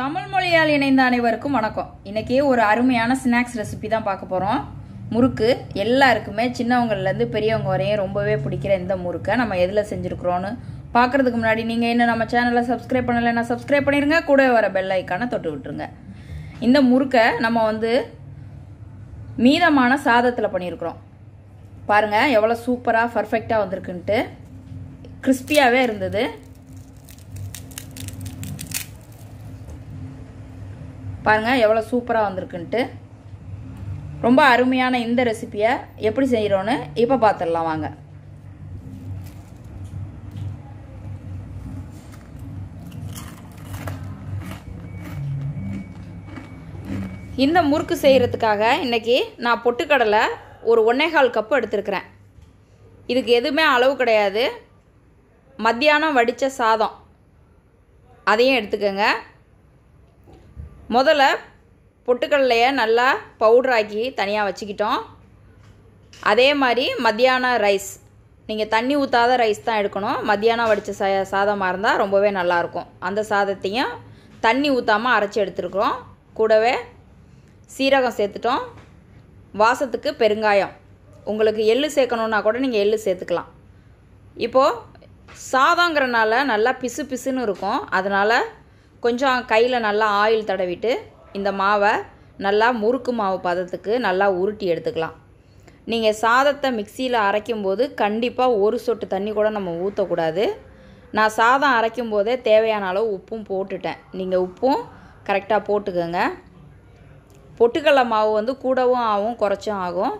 தமிழ் மொழியால் இணைந்த அனைவருக்கும் வணக்கம் இன்னைக்கே ஒரு அருமையான ஸ்நாக்ஸ் ரெசிபி தான் பார்க்க போகிறோம் முறுக்கு எல்லாருக்குமே சின்னவங்கள்லேருந்து பெரியவங்க வரையும் ரொம்பவே பிடிக்கிற இந்த முறுக்கை நம்ம எதில் செஞ்சுருக்குறோன்னு பார்க்குறதுக்கு முன்னாடி நீங்கள் இன்னும் நம்ம சேனலை சப்ஸ்கிரைப் பண்ணலைன்னா சப்ஸ்கிரைப் பண்ணிடுங்க கூட வர பெல் ஐக்கானை தொட்டு விட்டுருங்க இந்த முறுக்கை நம்ம வந்து மீதமான சாதத்தில் பண்ணியிருக்கிறோம் பாருங்கள் எவ்வளோ சூப்பராக பர்ஃபெக்டாக வந்திருக்குன்ட்டு கிறிஸ்பியாகவே இருந்தது பாருங்கள் எவ்வளோ சூப்பராக வந்திருக்குன்ட்டு ரொம்ப அருமையான இந்த ரெசிப்பியை எப்படி செய்கிறோன்னு இப்போ பார்த்துடலாம் வாங்க இந்த முறுக்கு செய்கிறதுக்காக இன்றைக்கி நான் பொட்டுக்கடலை ஒரு ஒன்றேகால் கப்பு எடுத்திருக்கிறேன் இதுக்கு எதுவுமே அளவு கிடையாது மத்தியானம் வடித்த சாதம் அதையும் எடுத்துக்கோங்க முதல்ல பொட்டுக்கடலையை நல்லா ஆக்கி தனியாக வச்சுக்கிட்டோம் அதே மாதிரி மத்தியானம் ரைஸ் நீங்கள் தண்ணி ஊற்றாத ரைஸ் தான் எடுக்கணும் மத்தியானம் வடித்த சா சாதமாக இருந்தால் ரொம்பவே நல்லாயிருக்கும் அந்த சாதத்தையும் தண்ணி ஊற்றாமல் அரைச்சி எடுத்துருக்குறோம் கூடவே சீரகம் சேர்த்துட்டோம் வாசத்துக்கு பெருங்காயம் உங்களுக்கு எள்ளு சேர்க்கணுன்னா கூட நீங்கள் எள் சேர்த்துக்கலாம் இப்போது சாதங்கிறனால நல்லா பிசு பிசுன்னு இருக்கும் அதனால் கொஞ்சம் கையில் நல்லா ஆயில் தடவிட்டு இந்த மாவை நல்லா முறுக்கு மாவு பதத்துக்கு நல்லா உருட்டி எடுத்துக்கலாம் நீங்கள் சாதத்தை மிக்சியில் அரைக்கும்போது கண்டிப்பாக ஒரு சொட்டு தண்ணி கூட நம்ம ஊற்றக்கூடாது நான் சாதம் அரைக்கும் போதே தேவையான அளவு உப்பும் போட்டுட்டேன் நீங்கள் உப்பும் கரெக்டாக போட்டுக்கோங்க பொட்டுக்கடலை மாவு வந்து கூடவும் ஆகும் குறைச்சும் ஆகும்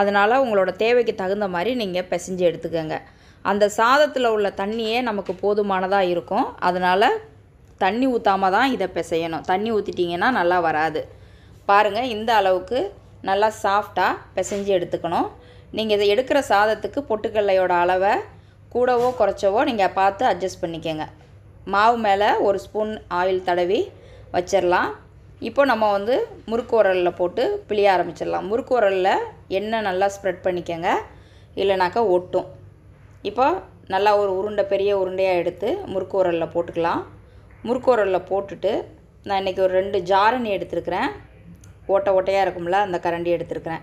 அதனால் உங்களோட தேவைக்கு தகுந்த மாதிரி நீங்கள் பிசைஞ்சு எடுத்துக்கோங்க அந்த சாதத்தில் உள்ள தண்ணியே நமக்கு போதுமானதாக இருக்கும் அதனால் தண்ணி ஊற்றாம தான் இதை பிசையணும் தண்ணி ஊற்றிட்டிங்கன்னா நல்லா வராது பாருங்கள் இந்த அளவுக்கு நல்லா சாஃப்டாக பிசைஞ்சு எடுத்துக்கணும் நீங்கள் இதை எடுக்கிற சாதத்துக்கு பொட்டுக்கல்லையோட அளவை கூடவோ குறைச்சவோ நீங்கள் பார்த்து அட்ஜஸ்ட் பண்ணிக்கோங்க மாவு மேலே ஒரு ஸ்பூன் ஆயில் தடவி வச்சிடலாம் இப்போ நம்ம வந்து முறுக்கு உரலில் போட்டு பிழிய ஆரம்பிச்சிடலாம் முறுக்கு உரலில் எண்ணெய் நல்லா ஸ்ப்ரெட் பண்ணிக்கோங்க இல்லைனாக்கா ஒட்டும் இப்போ நல்லா ஒரு உருண்டை பெரிய உருண்டையாக எடுத்து முறுக்கு உரலில் போட்டுக்கலாம் முறுக்கோரலில் போட்டுட்டு நான் இன்றைக்கி ஒரு ரெண்டு ஜாரணி எடுத்துருக்கிறேன் ஓட்டை ஓட்டையாக இருக்கும்ல அந்த கரண்டி எடுத்துருக்குறேன்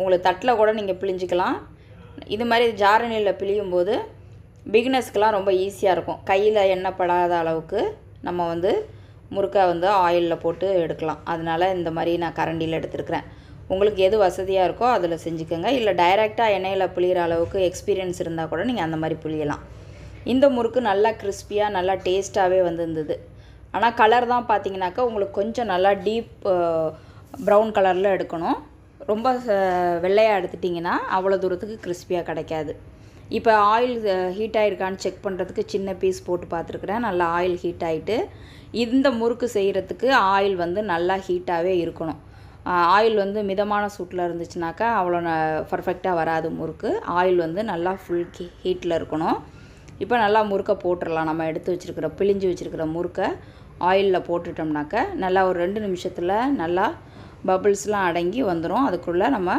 உங்களுக்கு தட்டில் கூட நீங்கள் பிழிஞ்சிக்கலாம் இது மாதிரி ஜாரணியில் பிழியும் போது பிகினர்ஸ்க்கெலாம் ரொம்ப ஈஸியாக இருக்கும் கையில் எண்ணெய் படாத அளவுக்கு நம்ம வந்து முறுக்கை வந்து ஆயிலில் போட்டு எடுக்கலாம் அதனால் இந்த மாதிரி நான் கரண்டியில் எடுத்துருக்குறேன் உங்களுக்கு எது வசதியாக இருக்கோ அதில் செஞ்சுக்கோங்க இல்லை டைரெக்டாக எண்ணெயில் புளிகிற அளவுக்கு எக்ஸ்பீரியன்ஸ் இருந்தால் கூட நீங்கள் அந்த மாதிரி புளியலாம் இந்த முறுக்கு நல்லா கிறிஸ்பியாக நல்லா டேஸ்ட்டாகவே வந்துருந்தது ஆனால் கலர் தான் பார்த்தீங்கன்னாக்கா உங்களுக்கு கொஞ்சம் நல்லா டீப் ப்ரௌன் கலரில் எடுக்கணும் ரொம்ப வெள்ளையாக எடுத்துட்டிங்கன்னா அவ்வளோ தூரத்துக்கு கிறிஸ்பியாக கிடைக்காது இப்போ ஆயில் ஹீட் ஆகிருக்கான்னு செக் பண்ணுறதுக்கு சின்ன பீஸ் போட்டு பார்த்துருக்குறேன் நல்லா ஆயில் ஹீட் ஆகிட்டு இந்த முறுக்கு செய்கிறதுக்கு ஆயில் வந்து நல்லா ஹீட்டாகவே இருக்கணும் ஆயில் வந்து மிதமான சூட்டில் இருந்துச்சுனாக்கா அவ்வளோ பர்ஃபெக்டாக வராது முறுக்கு ஆயில் வந்து நல்லா ஃபுல் ஹீட்டில் இருக்கணும் இப்போ நல்லா முறுக்கை போட்டுடலாம் நம்ம எடுத்து வச்சுருக்கிற பிழிஞ்சு வச்சுருக்கிற முறுக்கை ஆயிலில் போட்டுட்டோம்னாக்க நல்லா ஒரு ரெண்டு நிமிஷத்தில் நல்லா பபிள்ஸ்லாம் அடங்கி வந்துடும் அதுக்குள்ளே நம்ம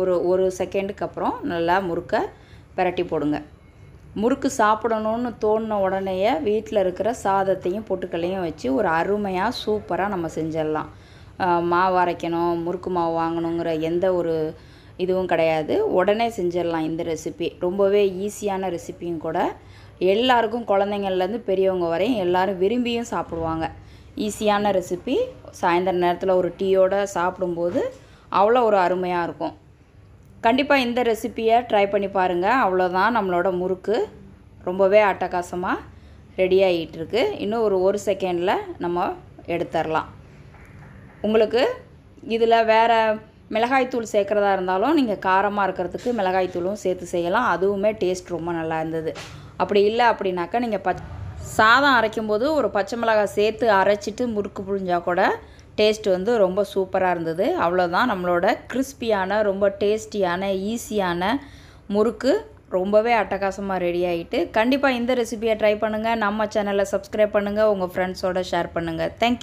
ஒரு ஒரு செகண்டுக்கு அப்புறம் நல்லா முறுக்கை பரட்டி போடுங்க முறுக்கு சாப்பிடணும்னு தோணின உடனேயே வீட்டில் இருக்கிற சாதத்தையும் பொட்டுக்களையும் வச்சு ஒரு அருமையாக சூப்பராக நம்ம செஞ்சிடலாம் மாவு அரைக்கணும் முறுக்கு மாவு வாங்கணுங்கிற எந்த ஒரு இதுவும் கிடையாது உடனே செஞ்சிடலாம் இந்த ரெசிபி ரொம்பவே ஈஸியான ரெசிப்பியும் கூட எல்லாருக்கும் குழந்தைங்கள்லேருந்து பெரியவங்க வரையும் எல்லோரும் விரும்பியும் சாப்பிடுவாங்க ஈஸியான ரெசிபி சாயந்தர நேரத்தில் ஒரு டீயோடு சாப்பிடும்போது அவ்வளோ ஒரு அருமையாக இருக்கும் கண்டிப்பாக இந்த ரெசிப்பியை ட்ரை பண்ணி பாருங்கள் அவ்வளோதான் நம்மளோட முறுக்கு ரொம்பவே அட்டகாசமாக ரெடி ஆகிட்டுருக்கு இன்னும் ஒரு ஒரு செகண்டில் நம்ம எடுத்துடலாம் உங்களுக்கு இதில் வேறு மிளகாய்த்தூள் சேர்க்குறதா இருந்தாலும் நீங்கள் காரமாக இருக்கிறதுக்கு மிளகாய்த்தூளும் சேர்த்து செய்யலாம் அதுவுமே டேஸ்ட் ரொம்ப நல்லா இருந்தது அப்படி இல்லை அப்படின்னாக்கா நீங்கள் பச் சாதம் அரைக்கும் போது ஒரு பச்சை மிளகாய் சேர்த்து அரைச்சிட்டு முறுக்கு புழிஞ்சால் கூட டேஸ்ட் வந்து ரொம்ப சூப்பராக இருந்தது அவ்வளோதான் நம்மளோட கிறிஸ்பியான ரொம்ப டேஸ்டியான ஈஸியான முறுக்கு ரொம்பவே அட்டகாசமாக ரெடி ஆகிட்டு கண்டிப்பாக இந்த ரெசிபியை ட்ரை பண்ணுங்கள் நம்ம சேனலை சப்ஸ்கிரைப் பண்ணுங்கள் உங்கள் ஃப்ரெண்ட்ஸோடு ஷேர் பண்ணுங்கள் தேங்க்யூ